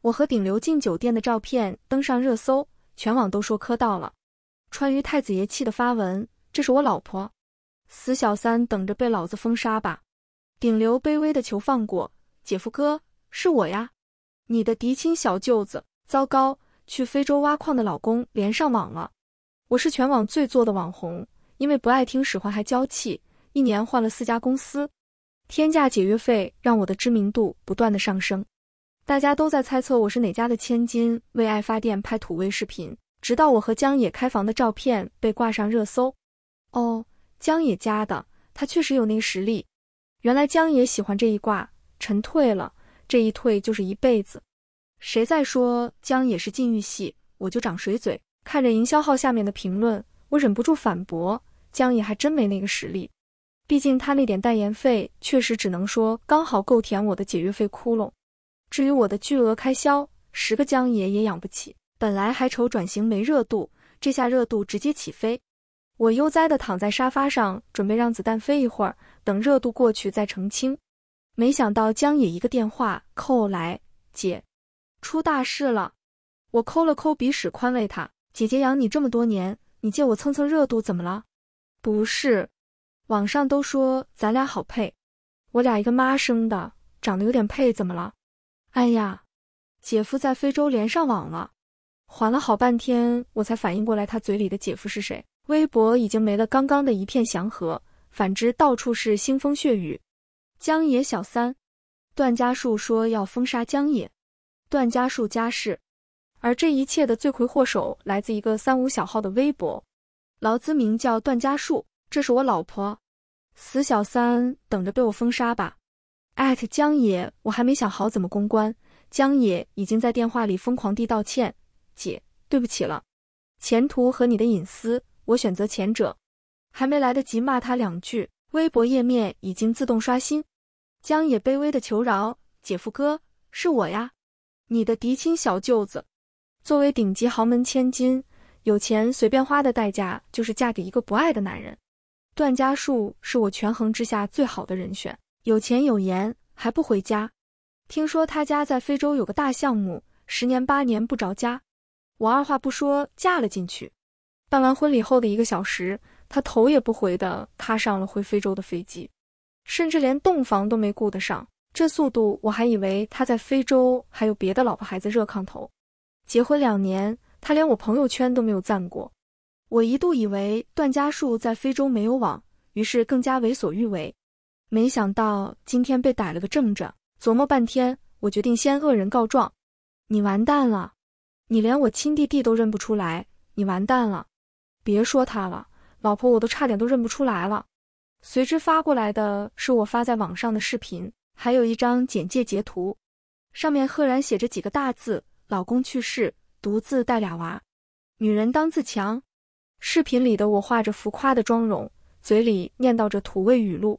我和顶流进酒店的照片登上热搜，全网都说磕到了。川渝太子爷气得发文：“这是我老婆，死小三等着被老子封杀吧！”顶流卑微的求放过，姐夫哥是我呀，你的嫡亲小舅子。糟糕，去非洲挖矿的老公连上网了。我是全网最作的网红，因为不爱听使唤还娇气，一年换了四家公司，天价解约费让我的知名度不断的上升。大家都在猜测我是哪家的千金，为爱发电拍土味视频，直到我和江野开房的照片被挂上热搜。哦，江野家的，他确实有那个实力。原来江野喜欢这一挂，臣退了，这一退就是一辈子。谁再说江野是禁欲系，我就长水嘴。看着营销号下面的评论，我忍不住反驳：江野还真没那个实力，毕竟他那点代言费确实只能说刚好够填我的解约费窟窿。至于我的巨额开销，十个江爷也养不起。本来还愁转型没热度，这下热度直接起飞。我悠哉的躺在沙发上，准备让子弹飞一会儿，等热度过去再澄清。没想到江野一个电话扣来，姐，出大事了！我抠了抠鼻屎，宽慰他：“姐姐养你这么多年，你借我蹭蹭热度怎么了？”不是，网上都说咱俩好配，我俩一个妈生的，长得有点配，怎么了？哎呀，姐夫在非洲连上网了，缓了好半天，我才反应过来他嘴里的姐夫是谁。微博已经没了刚刚的一片祥和，反之到处是腥风血雨。江野小三，段家树说要封杀江野，段家树家世，而这一切的罪魁祸首来自一个三无小号的微博，劳资名叫段家树，这是我老婆，死小三等着被我封杀吧。艾特江野，我还没想好怎么公关。江野已经在电话里疯狂地道歉，姐，对不起了。前途和你的隐私，我选择前者。还没来得及骂他两句，微博页面已经自动刷新。江野卑微的求饶，姐夫哥，是我呀，你的嫡亲小舅子。作为顶级豪门千金，有钱随便花的代价就是嫁给一个不爱的男人。段家树是我权衡之下最好的人选。有钱有颜还不回家，听说他家在非洲有个大项目，十年八年不着家。我二话不说嫁了进去。办完婚礼后的一个小时，他头也不回的踏上了回非洲的飞机，甚至连洞房都没顾得上。这速度，我还以为他在非洲还有别的老婆孩子热炕头。结婚两年，他连我朋友圈都没有赞过。我一度以为段嘉树在非洲没有网，于是更加为所欲为。没想到今天被逮了个正着。琢磨半天，我决定先恶人告状。你完蛋了！你连我亲弟弟都认不出来，你完蛋了！别说他了，老婆我都差点都认不出来了。随之发过来的是我发在网上的视频，还有一张简介截图，上面赫然写着几个大字：“老公去世，独自带俩娃，女人当自强。”视频里的我画着浮夸的妆容，嘴里念叨着土味语录。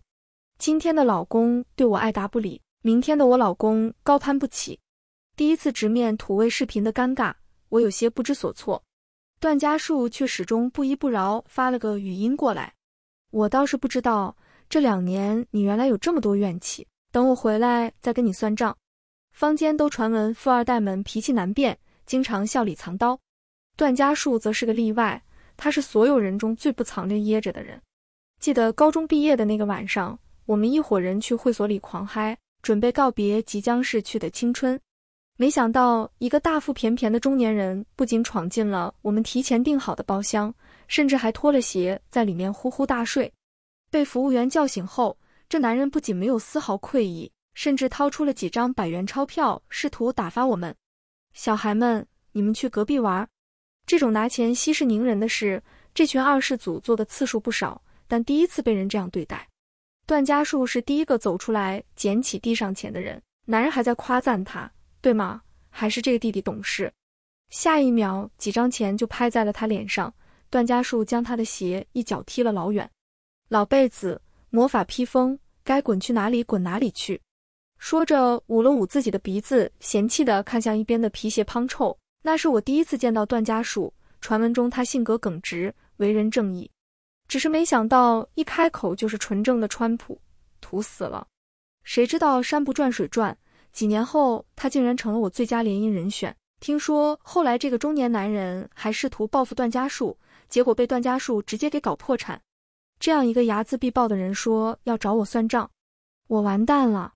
今天的老公对我爱答不理，明天的我老公高攀不起。第一次直面土味视频的尴尬，我有些不知所措。段嘉树却始终不依不饶，发了个语音过来。我倒是不知道，这两年你原来有这么多怨气，等我回来再跟你算账。坊间都传闻富二代们脾气难辨，经常笑里藏刀。段嘉树则是个例外，他是所有人中最不藏着掖着的人。记得高中毕业的那个晚上。我们一伙人去会所里狂嗨，准备告别即将逝去的青春。没想到，一个大腹便便的中年人不仅闯进了我们提前订好的包厢，甚至还脱了鞋在里面呼呼大睡。被服务员叫醒后，这男人不仅没有丝毫愧意，甚至掏出了几张百元钞票，试图打发我们。小孩们，你们去隔壁玩。这种拿钱息事宁人的事，这群二世祖做的次数不少，但第一次被人这样对待。段嘉树是第一个走出来捡起地上钱的人，男人还在夸赞他，对吗？还是这个弟弟懂事。下一秒，几张钱就拍在了他脸上，段嘉树将他的鞋一脚踢了老远。老辈子魔法披风，该滚去哪里滚哪里去。说着，捂了捂自己的鼻子，嫌弃地看向一边的皮鞋，胖臭。那是我第一次见到段嘉树，传闻中他性格耿直，为人正义。只是没想到，一开口就是纯正的川普，土死了。谁知道山不转水转，几年后他竟然成了我最佳联姻人选。听说后来这个中年男人还试图报复段家树，结果被段家树直接给搞破产。这样一个睚眦必报的人说要找我算账，我完蛋了。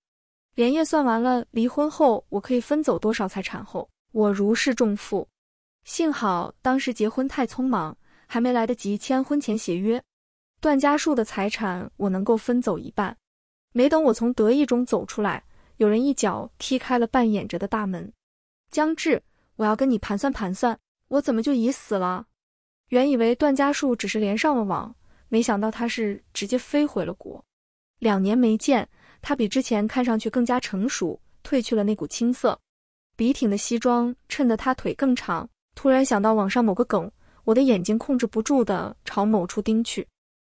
连夜算完了离婚后我可以分走多少财产后，我如释重负。幸好当时结婚太匆忙。还没来得及签婚前协约，段家树的财产我能够分走一半。没等我从得意中走出来，有人一脚踢开了半掩着的大门。江志，我要跟你盘算盘算。我怎么就已死了？原以为段家树只是连上了网，没想到他是直接飞回了国。两年没见，他比之前看上去更加成熟，褪去了那股青涩。笔挺的西装衬得他腿更长。突然想到网上某个梗。我的眼睛控制不住的朝某处盯去，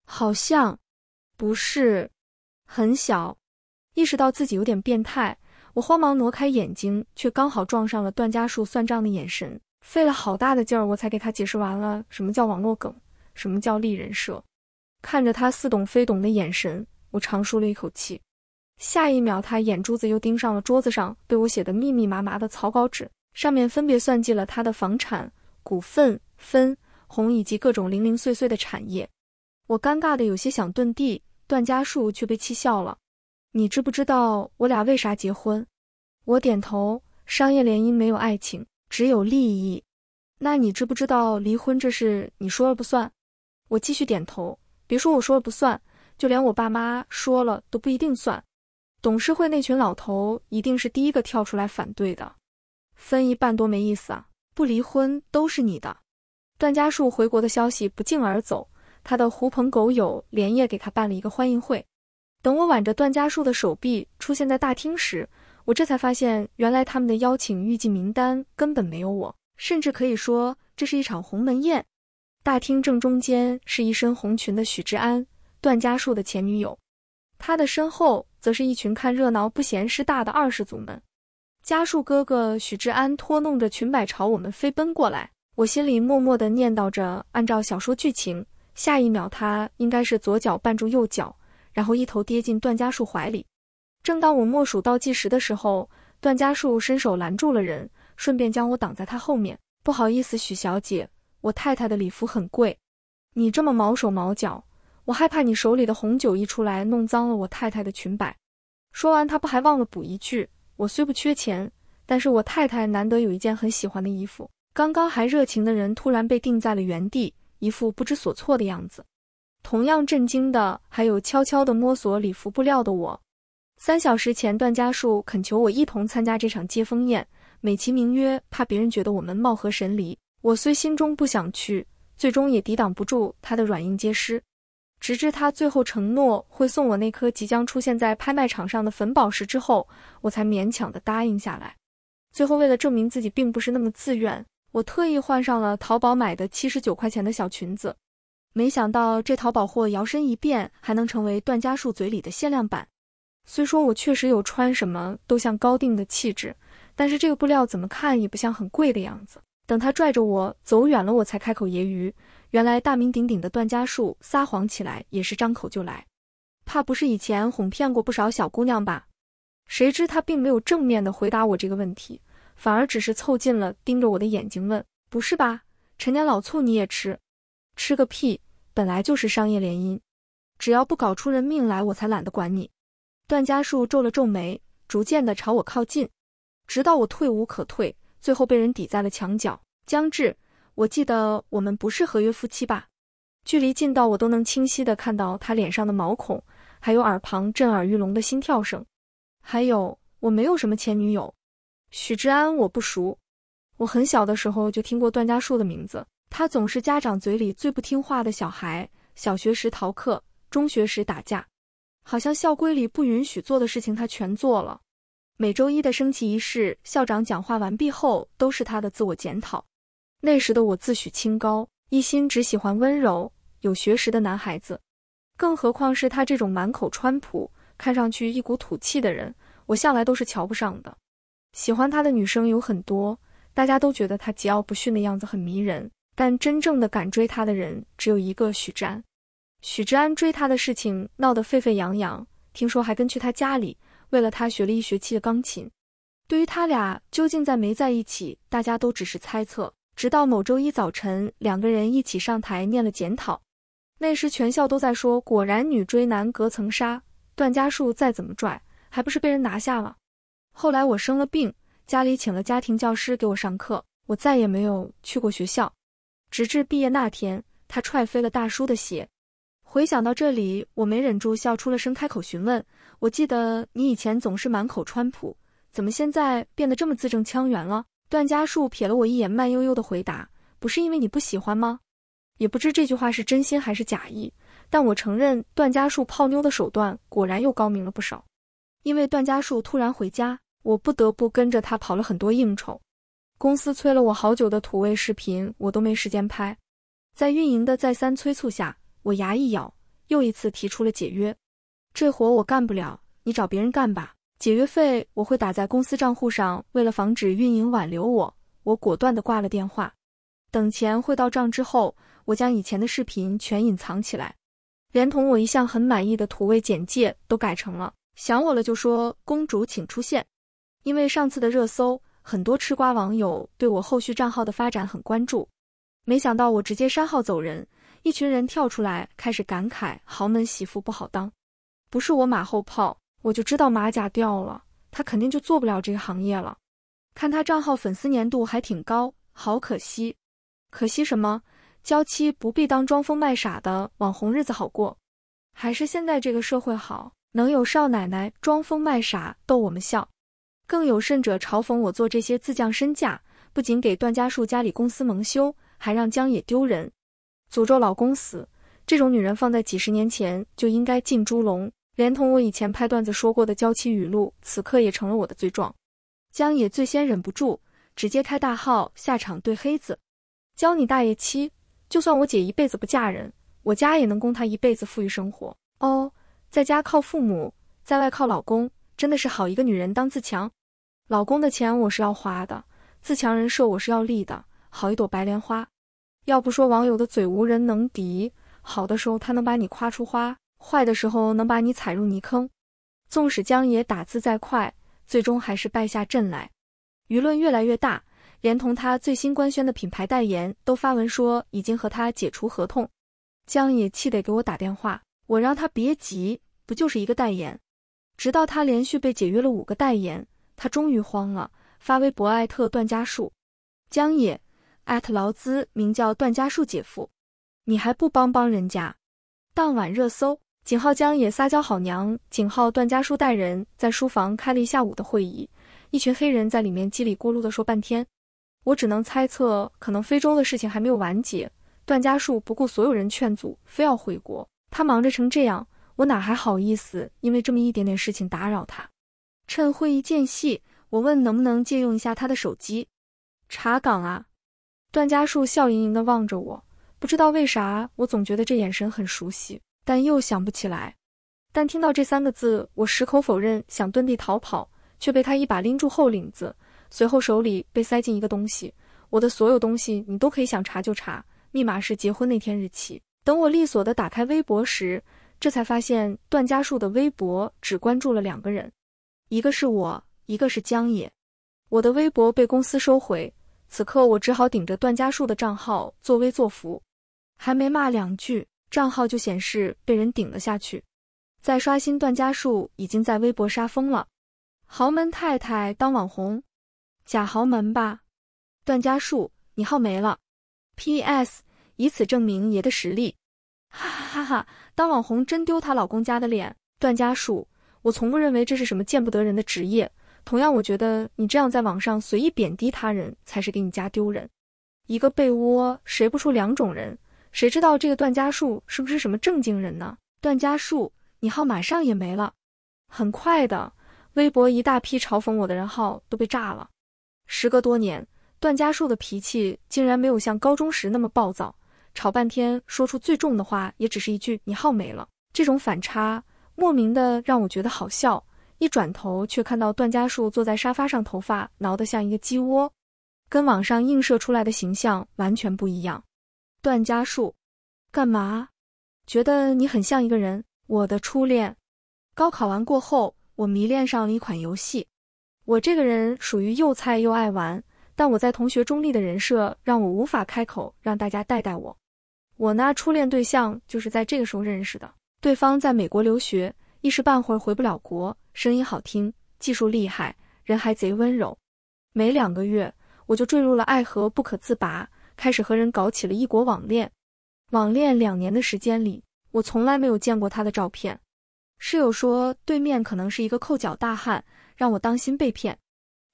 好像不是很小。意识到自己有点变态，我慌忙挪开眼睛，却刚好撞上了段家树算账的眼神。费了好大的劲儿，我才给他解释完了什么叫网络梗，什么叫立人设。看着他似懂非懂的眼神，我长舒了一口气。下一秒，他眼珠子又盯上了桌子上被我写的密密麻麻的草稿纸，上面分别算计了他的房产。股份、分红以及各种零零碎碎的产业，我尴尬的有些想遁地。段家树却被气笑了。你知不知道我俩为啥结婚？我点头。商业联姻没有爱情，只有利益。那你知不知道离婚这事你说了不算？我继续点头。别说我说了不算，就连我爸妈说了都不一定算。董事会那群老头一定是第一个跳出来反对的。分一半多没意思啊。不离婚都是你的。段嘉树回国的消息不胫而走，他的狐朋狗友连夜给他办了一个欢迎会。等我挽着段嘉树的手臂出现在大厅时，我这才发现，原来他们的邀请预计名单根本没有我，甚至可以说，这是一场鸿门宴。大厅正中间是一身红裙的许志安，段嘉树的前女友，他的身后则是一群看热闹不嫌事大的二世祖们。家树哥哥许志安拖弄着裙摆朝我们飞奔过来，我心里默默的念叨着：按照小说剧情，下一秒他应该是左脚绊住右脚，然后一头跌进段家树怀里。正当我默数倒计时的时候，段家树伸手拦住了人，顺便将我挡在他后面。不好意思，许小姐，我太太的礼服很贵，你这么毛手毛脚，我害怕你手里的红酒一出来弄脏了我太太的裙摆。说完，他不还忘了补一句。我虽不缺钱，但是我太太难得有一件很喜欢的衣服。刚刚还热情的人，突然被定在了原地，一副不知所措的样子。同样震惊的，还有悄悄地摸索礼服布料的我。三小时前，段家树恳求我一同参加这场接风宴，美其名曰怕别人觉得我们貌合神离。我虽心中不想去，最终也抵挡不住他的软硬皆施。直至他最后承诺会送我那颗即将出现在拍卖场上的粉宝石之后，我才勉强的答应下来。最后，为了证明自己并不是那么自愿，我特意换上了淘宝买的七十九块钱的小裙子。没想到这淘宝货摇身一变，还能成为段嘉树嘴里的限量版。虽说我确实有穿什么都像高定的气质，但是这个布料怎么看也不像很贵的样子。等他拽着我走远了，我才开口揶揄。原来大名鼎鼎的段家树撒谎起来也是张口就来，怕不是以前哄骗过不少小姑娘吧？谁知他并没有正面的回答我这个问题，反而只是凑近了盯着我的眼睛问：“不是吧，陈年老醋你也吃？吃个屁！本来就是商业联姻，只要不搞出人命来，我才懒得管你。”段家树皱了皱眉，逐渐的朝我靠近，直到我退无可退，最后被人抵在了墙角，将至。我记得我们不是合约夫妻吧？距离近到我都能清晰地看到他脸上的毛孔，还有耳旁震耳欲聋的心跳声。还有，我没有什么前女友。许之安我不熟。我很小的时候就听过段嘉树的名字，他总是家长嘴里最不听话的小孩。小学时逃课，中学时打架，好像校规里不允许做的事情他全做了。每周一的升旗仪式，校长讲话完毕后，都是他的自我检讨。那时的我自诩清高，一心只喜欢温柔有学识的男孩子，更何况是他这种满口川普、看上去一股土气的人，我向来都是瞧不上的。喜欢他的女生有很多，大家都觉得他桀骜不驯的样子很迷人，但真正的敢追他的人只有一个许詹。许之安追他的事情闹得沸沸扬扬，听说还跟去他家里，为了他学了一学期的钢琴。对于他俩究竟在没在一起，大家都只是猜测。直到某周一早晨，两个人一起上台念了检讨。那时全校都在说：“果然女追男隔层纱，段嘉树再怎么拽，还不是被人拿下了。”后来我生了病，家里请了家庭教师给我上课，我再也没有去过学校，直至毕业那天，他踹飞了大叔的鞋。回想到这里，我没忍住笑出了声，开口询问：“我记得你以前总是满口川普，怎么现在变得这么字正腔圆了？”段嘉树瞥了我一眼，慢悠悠地回答：“不是因为你不喜欢吗？”也不知这句话是真心还是假意，但我承认段嘉树泡妞的手段果然又高明了不少。因为段嘉树突然回家，我不得不跟着他跑了很多应酬。公司催了我好久的土味视频，我都没时间拍。在运营的再三催促下，我牙一咬，又一次提出了解约。这活我干不了，你找别人干吧。解约费我会打在公司账户上，为了防止运营挽留我，我果断的挂了电话。等钱汇到账之后，我将以前的视频全隐藏起来，连同我一向很满意的土味简介都改成了“想我了就说公主请出现”。因为上次的热搜，很多吃瓜网友对我后续账号的发展很关注。没想到我直接删号走人，一群人跳出来开始感慨豪门媳妇不好当，不是我马后炮。我就知道马甲掉了，他肯定就做不了这个行业了。看他账号粉丝粘度还挺高，好可惜。可惜什么？娇妻不必当，装疯卖傻的网红日子好过。还是现在这个社会好，能有少奶奶装疯卖傻逗我们笑。更有甚者嘲讽我做这些自降身价，不仅给段家树家里公司蒙羞，还让江野丢人。诅咒老公死，这种女人放在几十年前就应该进猪笼。连同我以前拍段子说过的娇妻语录，此刻也成了我的罪状。江野最先忍不住，直接开大号下场对黑子：“教你大爷妻，就算我姐一辈子不嫁人，我家也能供她一辈子富裕生活哦。在家靠父母，在外靠老公，真的是好一个女人当自强。老公的钱我是要花的，自强人设我是要立的，好一朵白莲花。要不说网友的嘴无人能敌，好的时候他能把你夸出花。”坏的时候能把你踩入泥坑，纵使江野打字再快，最终还是败下阵来。舆论越来越大，连同他最新官宣的品牌代言都发文说已经和他解除合同。江野气得给我打电话，我让他别急，不就是一个代言？直到他连续被解约了五个代言，他终于慌了，发微博艾特段家树、江野，艾特劳资名叫段家树姐夫，你还不帮帮人家？当晚热搜。景浩江也撒娇好娘。景浩，段家树带人在书房开了一下午的会议，一群黑人在里面叽里咕噜的说半天。我只能猜测，可能非洲的事情还没有完结。段家树不顾所有人劝阻，非要回国。他忙着成这样，我哪还好意思因为这么一点点事情打扰他？趁会议间隙，我问能不能借用一下他的手机查岗啊？段家树笑盈盈的望着我，不知道为啥，我总觉得这眼神很熟悉。但又想不起来。但听到这三个字，我矢口否认，想遁地逃跑，却被他一把拎住后领子。随后手里被塞进一个东西。我的所有东西，你都可以想查就查。密码是结婚那天日期。等我利索的打开微博时，这才发现段嘉树的微博只关注了两个人，一个是我，一个是江野。我的微博被公司收回，此刻我只好顶着段嘉树的账号作威作福，还没骂两句。账号就显示被人顶了下去。再刷新，段家树已经在微博杀疯了。豪门太太当网红，假豪门吧？段家树，你号没了。P.S. 以此证明爷的实力。哈哈哈哈！当网红真丢她老公家的脸。段家树，我从不认为这是什么见不得人的职业。同样，我觉得你这样在网上随意贬低他人，才是给你家丢人。一个被窝，谁不出两种人？谁知道这个段嘉树是不是什么正经人呢？段嘉树，你号马上也没了，很快的，微博一大批嘲讽我的人号都被炸了。时隔多年，段嘉树的脾气竟然没有像高中时那么暴躁，吵半天说出最重的话也只是一句“你号没了”。这种反差莫名的让我觉得好笑。一转头却看到段嘉树坐在沙发上，头发挠得像一个鸡窝，跟网上映射出来的形象完全不一样。段嘉树，干嘛？觉得你很像一个人。我的初恋，高考完过后，我迷恋上了一款游戏。我这个人属于又菜又爱玩，但我在同学中立的人设让我无法开口让大家带带我。我那初恋对象就是在这个时候认识的，对方在美国留学，一时半会回不了国。声音好听，技术厉害，人还贼温柔。没两个月，我就坠入了爱河，不可自拔。开始和人搞起了异国网恋，网恋两年的时间里，我从来没有见过他的照片。室友说，对面可能是一个抠脚大汉，让我当心被骗。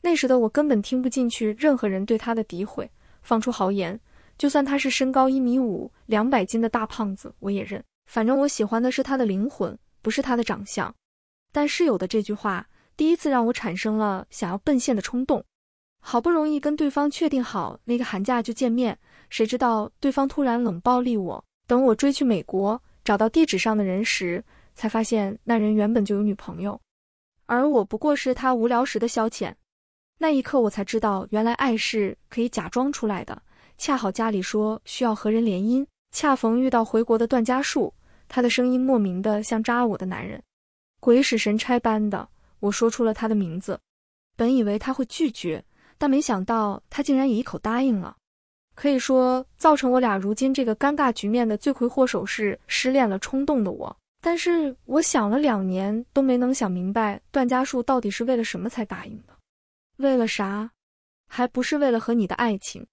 那时的我根本听不进去任何人对他的诋毁，放出豪言，就算他是身高一米五、两百斤的大胖子，我也认。反正我喜欢的是他的灵魂，不是他的长相。但室友的这句话，第一次让我产生了想要奔现的冲动。好不容易跟对方确定好那个寒假就见面，谁知道对方突然冷暴力我。等我追去美国找到地址上的人时，才发现那人原本就有女朋友，而我不过是他无聊时的消遣。那一刻我才知道，原来爱是可以假装出来的。恰好家里说需要和人联姻，恰逢遇到回国的段嘉树，他的声音莫名的像扎我的男人，鬼使神差般的我说出了他的名字。本以为他会拒绝。但没想到他竟然也一口答应了，可以说造成我俩如今这个尴尬局面的罪魁祸首是失恋了冲动的我。但是我想了两年都没能想明白段嘉树到底是为了什么才答应的。为了啥？还不是为了和你的爱情？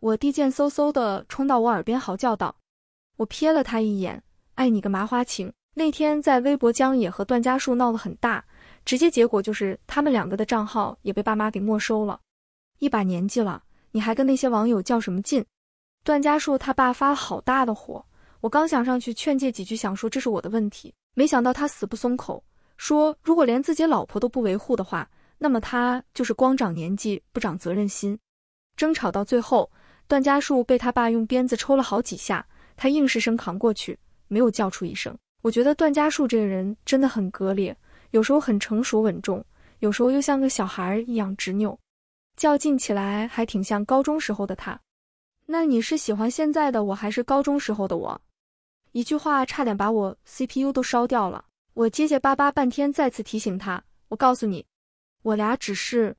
我弟贱嗖嗖的冲到我耳边嚎叫道。我瞥了他一眼，爱你个麻花情。那天在微博江野和段嘉树闹得很大，直接结果就是他们两个的账号也被爸妈给没收了。一把年纪了，你还跟那些网友较什么劲？段嘉树他爸发了好大的火，我刚想上去劝诫几句，想说这是我的问题，没想到他死不松口，说如果连自己老婆都不维护的话，那么他就是光长年纪不长责任心。争吵到最后，段嘉树被他爸用鞭子抽了好几下，他硬是生扛过去，没有叫出一声。我觉得段嘉树这个人真的很割裂，有时候很成熟稳重，有时候又像个小孩一样执拗。较劲起来还挺像高中时候的他，那你是喜欢现在的我还是高中时候的我？一句话差点把我 CPU 都烧掉了，我结结巴巴半天，再次提醒他：“我告诉你，我俩只是……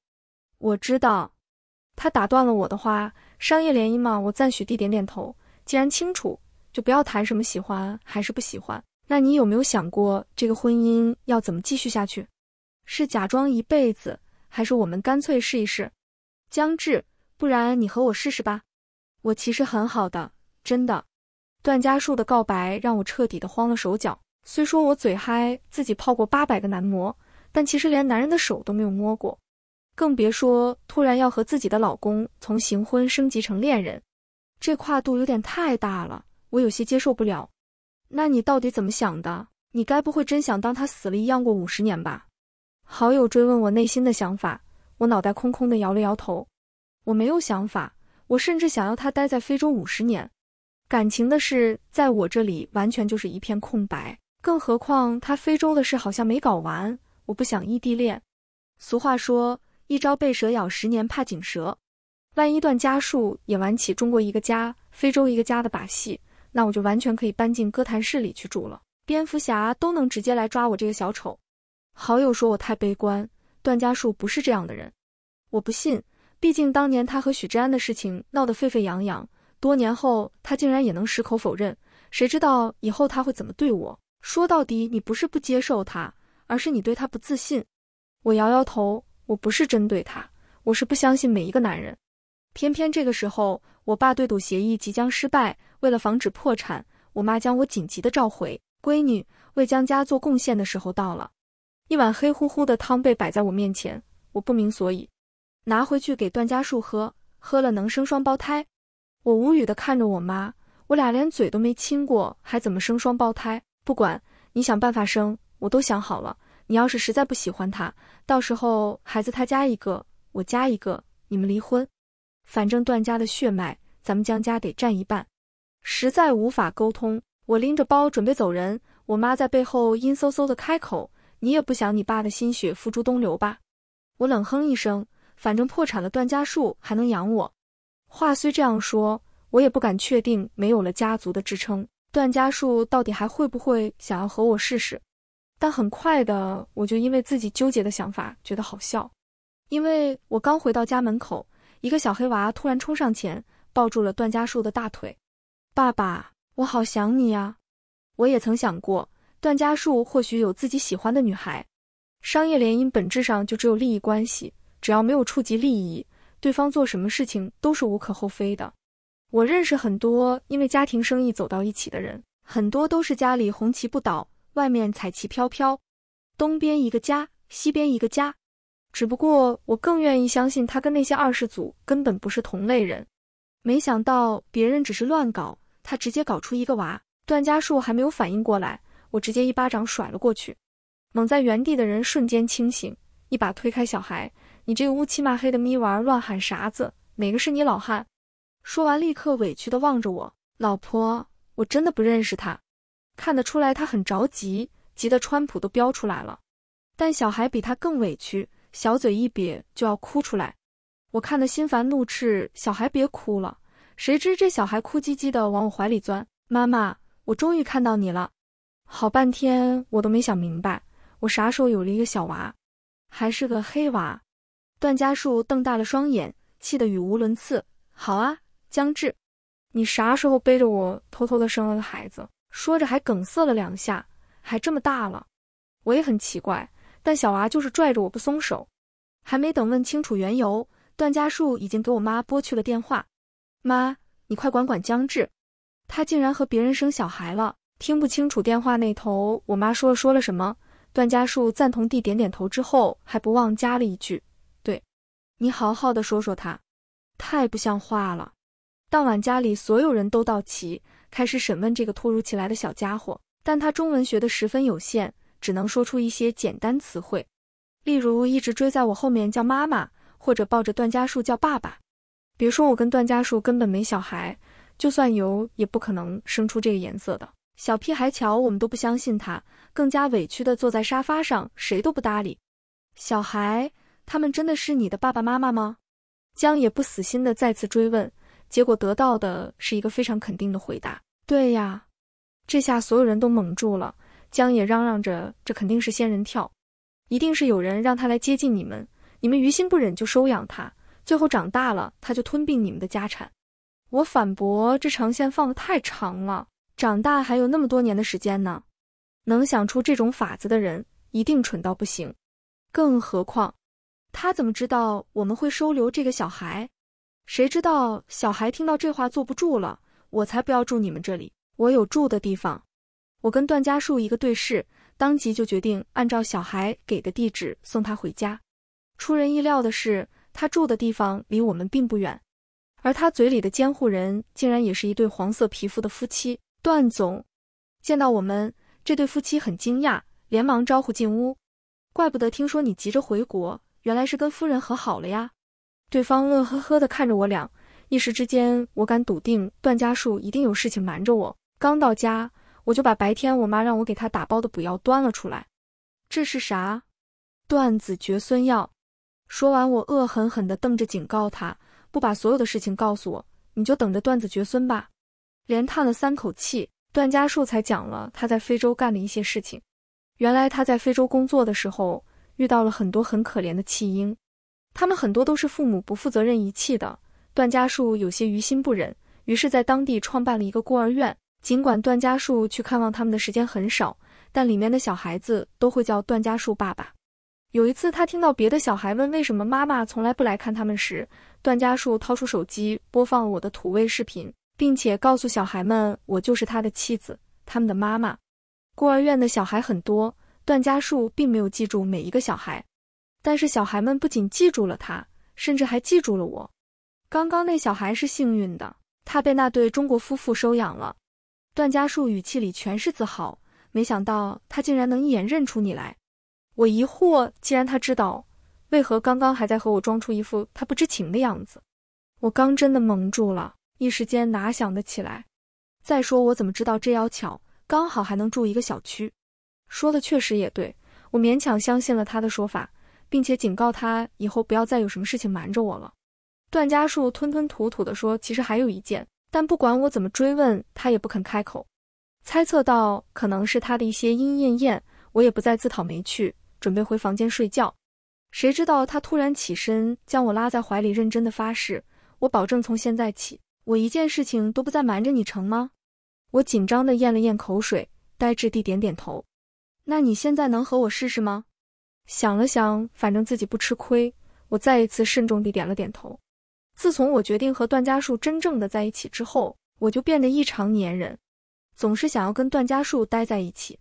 我知道。”他打断了我的话：“商业联姻嘛。”我赞许地点点头。既然清楚，就不要谈什么喜欢还是不喜欢。那你有没有想过，这个婚姻要怎么继续下去？是假装一辈子，还是我们干脆试一试？将至，不然你和我试试吧。我其实很好的，真的。段嘉树的告白让我彻底的慌了手脚。虽说我嘴嗨，自己泡过八百个男模，但其实连男人的手都没有摸过，更别说突然要和自己的老公从行婚升级成恋人，这跨度有点太大了，我有些接受不了。那你到底怎么想的？你该不会真想当他死了一样过五十年吧？好友追问我内心的想法。我脑袋空空的摇了摇头，我没有想法。我甚至想要他待在非洲五十年。感情的事在我这里完全就是一片空白，更何况他非洲的事好像没搞完。我不想异地恋。俗话说，一朝被蛇咬，十年怕井蛇。万一段家树也玩起中国一个家，非洲一个家的把戏，那我就完全可以搬进哥谭市里去住了。蝙蝠侠都能直接来抓我这个小丑。好友说我太悲观。段家树不是这样的人，我不信。毕竟当年他和许志安的事情闹得沸沸扬扬，多年后他竟然也能矢口否认，谁知道以后他会怎么对我？说到底，你不是不接受他，而是你对他不自信。我摇摇头，我不是针对他，我是不相信每一个男人。偏偏这个时候，我爸对赌协议即将失败，为了防止破产，我妈将我紧急的召回。闺女，为江家做贡献的时候到了。一碗黑乎乎的汤被摆在我面前，我不明所以，拿回去给段家树喝，喝了能生双胞胎。我无语的看着我妈，我俩连嘴都没亲过，还怎么生双胞胎？不管你想办法生，我都想好了。你要是实在不喜欢他，到时候孩子他家一个，我家一个，你们离婚。反正段家的血脉，咱们江家得占一半。实在无法沟通，我拎着包准备走人，我妈在背后阴飕飕的开口。你也不想你爸的心血付诸东流吧？我冷哼一声，反正破产了，段家树还能养我。话虽这样说，我也不敢确定，没有了家族的支撑，段家树到底还会不会想要和我试试？但很快的，我就因为自己纠结的想法觉得好笑，因为我刚回到家门口，一个小黑娃突然冲上前，抱住了段家树的大腿。爸爸，我好想你呀！我也曾想过。段嘉树或许有自己喜欢的女孩，商业联姻本质上就只有利益关系，只要没有触及利益，对方做什么事情都是无可厚非的。我认识很多因为家庭生意走到一起的人，很多都是家里红旗不倒，外面彩旗飘飘，东边一个家，西边一个家。只不过我更愿意相信他跟那些二世祖根本不是同类人。没想到别人只是乱搞，他直接搞出一个娃。段嘉树还没有反应过来。我直接一巴掌甩了过去，蒙在原地的人瞬间清醒，一把推开小孩：“你这个乌漆嘛黑的咪娃，乱喊啥子？哪个是你老汉？”说完，立刻委屈的望着我：“老婆，我真的不认识他。”看得出来，他很着急，急得川普都飙出来了。但小孩比他更委屈，小嘴一瘪就要哭出来。我看得心烦，怒斥小孩：“别哭了！”谁知这小孩哭唧唧的往我怀里钻：“妈妈，我终于看到你了。”好半天我都没想明白，我啥时候有了一个小娃，还是个黑娃？段嘉树瞪大了双眼，气得语无伦次。好啊，江志，你啥时候背着我偷偷的生了个孩子？说着还梗塞了两下，还这么大了。我也很奇怪，但小娃就是拽着我不松手。还没等问清楚缘由，段嘉树已经给我妈拨去了电话。妈，你快管管江志，他竟然和别人生小孩了。听不清楚电话那头，我妈说说了什么？段嘉树赞同地点点头之后，还不忘加了一句：“对你好好的说说他，太不像话了。”当晚家里所有人都到齐，开始审问这个突如其来的小家伙。但他中文学的十分有限，只能说出一些简单词汇，例如一直追在我后面叫妈妈，或者抱着段嘉树叫爸爸。别说我跟段嘉树根本没小孩，就算有，也不可能生出这个颜色的。小屁孩瞧，我们都不相信他，更加委屈的坐在沙发上，谁都不搭理。小孩，他们真的是你的爸爸妈妈吗？江野不死心的再次追问，结果得到的是一个非常肯定的回答。对呀，这下所有人都懵住了。江野嚷嚷着：“这肯定是仙人跳，一定是有人让他来接近你们，你们于心不忍就收养他，最后长大了他就吞并你们的家产。”我反驳：“这长线放的太长了。”长大还有那么多年的时间呢，能想出这种法子的人一定蠢到不行。更何况，他怎么知道我们会收留这个小孩？谁知道小孩听到这话坐不住了，我才不要住你们这里，我有住的地方。我跟段家树一个对视，当即就决定按照小孩给的地址送他回家。出人意料的是，他住的地方离我们并不远，而他嘴里的监护人竟然也是一对黄色皮肤的夫妻。段总，见到我们这对夫妻很惊讶，连忙招呼进屋。怪不得听说你急着回国，原来是跟夫人和好了呀。对方乐呵呵地看着我俩，一时之间，我敢笃定段家树一定有事情瞒着我。刚到家，我就把白天我妈让我给他打包的补药端了出来。这是啥？断子绝孙药。说完，我恶狠狠地瞪着，警告他：不把所有的事情告诉我，你就等着断子绝孙吧。连叹了三口气，段嘉树才讲了他在非洲干的一些事情。原来他在非洲工作的时候，遇到了很多很可怜的弃婴，他们很多都是父母不负责任遗弃的。段嘉树有些于心不忍，于是在当地创办了一个孤儿院。尽管段嘉树去看望他们的时间很少，但里面的小孩子都会叫段嘉树爸爸。有一次，他听到别的小孩问为什么妈妈从来不来看他们时，段嘉树掏出手机播放我的土味视频。并且告诉小孩们，我就是他的妻子，他们的妈妈。孤儿院的小孩很多，段嘉树并没有记住每一个小孩，但是小孩们不仅记住了他，甚至还记住了我。刚刚那小孩是幸运的，他被那对中国夫妇收养了。段嘉树语气里全是自豪。没想到他竟然能一眼认出你来。我疑惑，既然他知道，为何刚刚还在和我装出一副他不知情的样子？我刚真的蒙住了。一时间哪想得起来？再说我怎么知道这要巧，刚好还能住一个小区？说的确实也对，我勉强相信了他的说法，并且警告他以后不要再有什么事情瞒着我了。段嘉树吞吞吐吐地说：“其实还有一件，但不管我怎么追问，他也不肯开口。”猜测到可能是他的一些阴莺艳艳，我也不再自讨没趣，准备回房间睡觉。谁知道他突然起身，将我拉在怀里，认真的发誓：“我保证从现在起。”我一件事情都不再瞒着你，成吗？我紧张地咽了咽口水，呆滞地点点头。那你现在能和我试试吗？想了想，反正自己不吃亏，我再一次慎重地点了点头。自从我决定和段家树真正的在一起之后，我就变得异常粘人，总是想要跟段家树待在一起。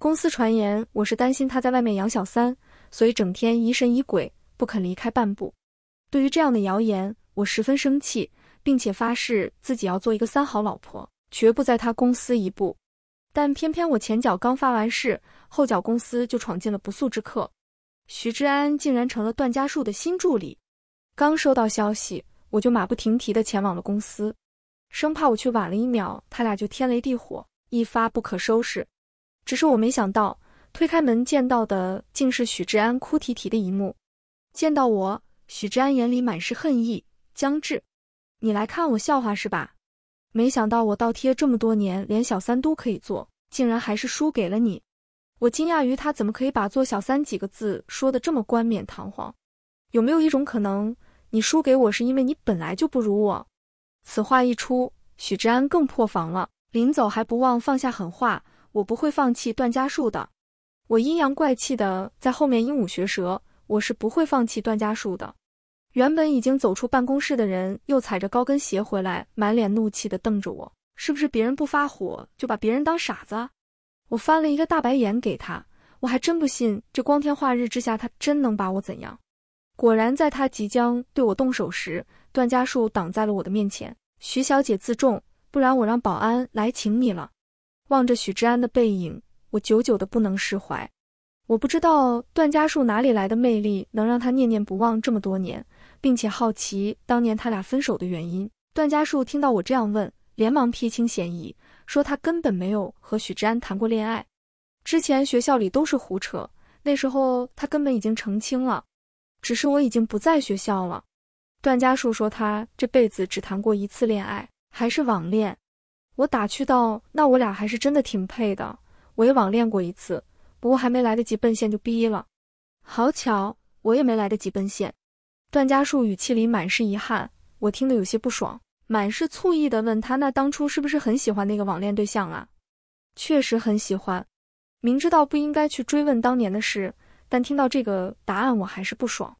公司传言我是担心他在外面养小三，所以整天疑神疑鬼，不肯离开半步。对于这样的谣言，我十分生气。并且发誓自己要做一个三好老婆，绝不在他公司一步。但偏偏我前脚刚发完誓，后脚公司就闯进了不速之客，徐之安竟然成了段家树的新助理。刚收到消息，我就马不停蹄地前往了公司，生怕我去晚了一秒，他俩就天雷地火，一发不可收拾。只是我没想到，推开门见到的竟是许之安哭啼啼的一幕。见到我，许之安眼里满是恨意，将至。你来看我笑话是吧？没想到我倒贴这么多年，连小三都可以做，竟然还是输给了你。我惊讶于他怎么可以把做小三几个字说的这么冠冕堂皇。有没有一种可能，你输给我是因为你本来就不如我？此话一出，许之安更破防了。临走还不忘放下狠话：我不会放弃段家树的。我阴阳怪气的在后面鹦鹉学舌：我是不会放弃段家树的。原本已经走出办公室的人，又踩着高跟鞋回来，满脸怒气地瞪着我。是不是别人不发火，就把别人当傻子？我翻了一个大白眼给他。我还真不信，这光天化日之下，他真能把我怎样？果然，在他即将对我动手时，段家树挡在了我的面前。徐小姐自重，不然我让保安来请你了。望着许志安的背影，我久久的不能释怀。我不知道段家树哪里来的魅力，能让他念念不忘这么多年。并且好奇当年他俩分手的原因。段嘉树听到我这样问，连忙撇清嫌疑，说他根本没有和许志安谈过恋爱。之前学校里都是胡扯，那时候他根本已经成亲了。只是我已经不在学校了。段嘉树说他这辈子只谈过一次恋爱，还是网恋。我打趣道：“那我俩还是真的挺配的。我也网恋过一次，不过还没来得及奔现就逼了。好巧，我也没来得及奔现。”段嘉树语气里满是遗憾，我听得有些不爽，满是醋意地问他：“那当初是不是很喜欢那个网恋对象啊？”“确实很喜欢。”明知道不应该去追问当年的事，但听到这个答案，我还是不爽，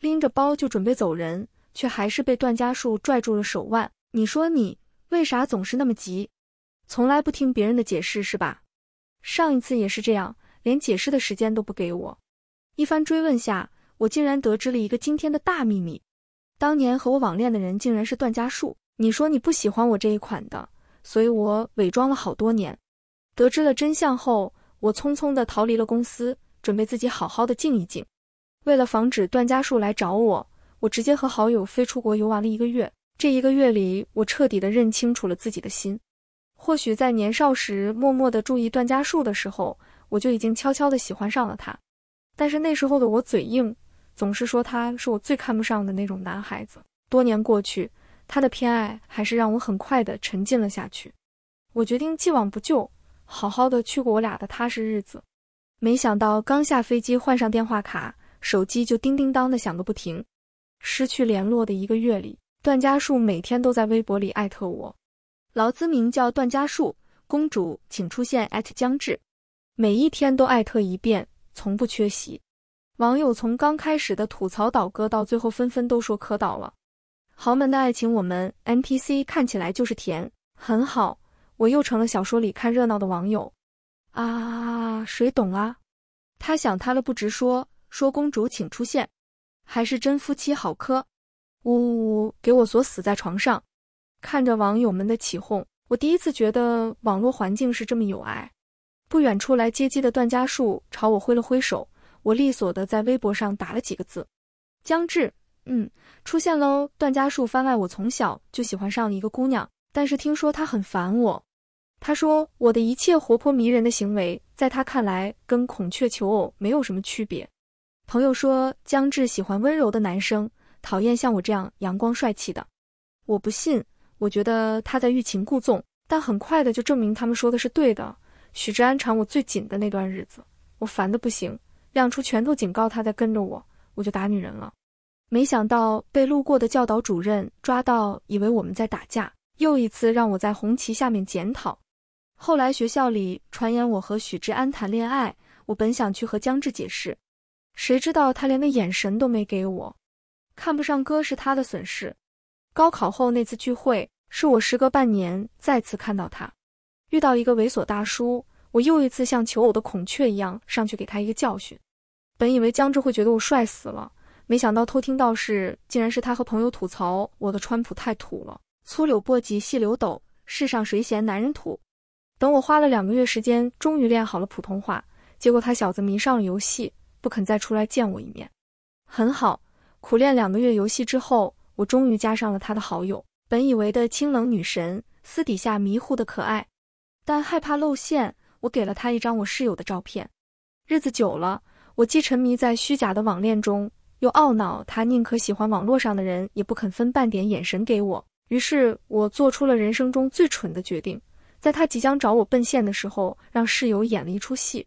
拎着包就准备走人，却还是被段嘉树拽住了手腕。“你说你为啥总是那么急，从来不听别人的解释是吧？上一次也是这样，连解释的时间都不给我。”一番追问下。我竟然得知了一个惊天的大秘密，当年和我网恋的人竟然是段家树。你说你不喜欢我这一款的，所以我伪装了好多年。得知了真相后，我匆匆地逃离了公司，准备自己好好的静一静。为了防止段家树来找我，我直接和好友飞出国游玩了一个月。这一个月里，我彻底的认清楚了自己的心。或许在年少时默默的注意段家树的时候，我就已经悄悄的喜欢上了他。但是那时候的我嘴硬。总是说他是我最看不上的那种男孩子。多年过去，他的偏爱还是让我很快的沉浸了下去。我决定既往不咎，好好的去过我俩的踏实日子。没想到刚下飞机换上电话卡，手机就叮叮当的响个不停。失去联络的一个月里，段嘉树每天都在微博里艾特我，劳资名叫段嘉树，公主请出现艾特将至，每一天都艾特一遍，从不缺席。网友从刚开始的吐槽倒戈，到最后纷纷都说磕到了。豪门的爱情，我们 NPC 看起来就是甜，很好。我又成了小说里看热闹的网友啊，谁懂啊？他想他了不直说，说公主请出现，还是真夫妻好磕。呜呜呜，给我锁死在床上。看着网友们的起哄，我第一次觉得网络环境是这么有爱。不远处来接机的段嘉树朝我挥了挥手。我利索的在微博上打了几个字，江至，嗯，出现喽。段嘉树番外，我从小就喜欢上了一个姑娘，但是听说她很烦我。她说我的一切活泼迷人的行为，在她看来跟孔雀求偶没有什么区别。朋友说江志喜欢温柔的男生，讨厌像我这样阳光帅气的。我不信，我觉得他在欲擒故纵，但很快的就证明他们说的是对的。许志安缠我最紧的那段日子，我烦的不行。亮出拳头警告他再跟着我，我就打女人了。没想到被路过的教导主任抓到，以为我们在打架，又一次让我在红旗下面检讨。后来学校里传言我和许志安谈恋爱，我本想去和江志解释，谁知道他连个眼神都没给我，看不上哥是他的损失。高考后那次聚会，是我时隔半年再次看到他，遇到一个猥琐大叔，我又一次像求偶的孔雀一样上去给他一个教训。本以为江志会觉得我帅死了，没想到偷听到是，竟然是他和朋友吐槽我的川普太土了。粗柳簸箕细柳斗，世上谁嫌男人土？等我花了两个月时间，终于练好了普通话。结果他小子迷上了游戏，不肯再出来见我一面。很好，苦练两个月游戏之后，我终于加上了他的好友。本以为的清冷女神，私底下迷糊的可爱，但害怕露馅，我给了他一张我室友的照片。日子久了。我既沉迷在虚假的网恋中，又懊恼他宁可喜欢网络上的人，也不肯分半点眼神给我。于是，我做出了人生中最蠢的决定，在他即将找我奔现的时候，让室友演了一出戏，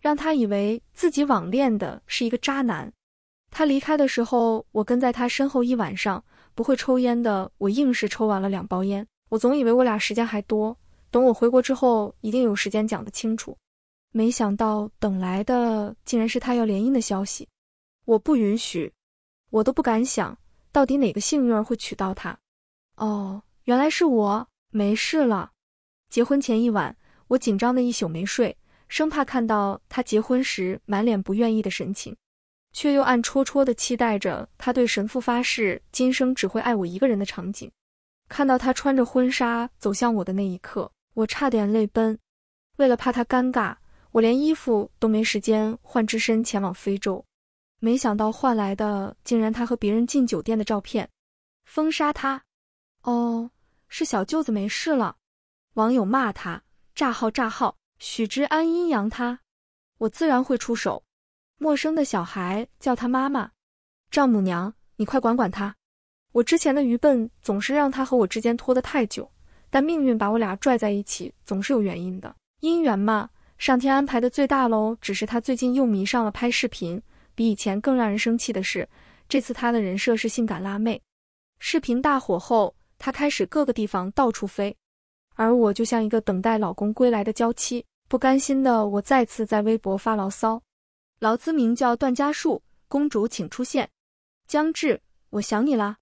让他以为自己网恋的是一个渣男。他离开的时候，我跟在他身后一晚上。不会抽烟的我，硬是抽完了两包烟。我总以为我俩时间还多，等我回国之后，一定有时间讲得清楚。没想到等来的竟然是他要联姻的消息，我不允许，我都不敢想，到底哪个幸运儿会娶到他？哦，原来是我，没事了。结婚前一晚，我紧张的一宿没睡，生怕看到他结婚时满脸不愿意的神情，却又暗戳戳的期待着他对神父发誓今生只会爱我一个人的场景。看到他穿着婚纱走向我的那一刻，我差点泪奔，为了怕他尴尬。我连衣服都没时间换，只身前往非洲。没想到换来的竟然他和别人进酒店的照片，封杀他。哦，是小舅子没事了。网友骂他，炸号炸号。许之安阴阳他，我自然会出手。陌生的小孩叫他妈妈，丈母娘，你快管管他。我之前的愚笨总是让他和我之间拖得太久，但命运把我俩拽在一起总是有原因的，姻缘嘛。上天安排的最大喽，只是他最近又迷上了拍视频，比以前更让人生气的是，这次他的人设是性感辣妹。视频大火后，他开始各个地方到处飞，而我就像一个等待老公归来的娇妻，不甘心的我再次在微博发牢骚，劳资名叫段嘉树，公主请出现，江志，我想你啦。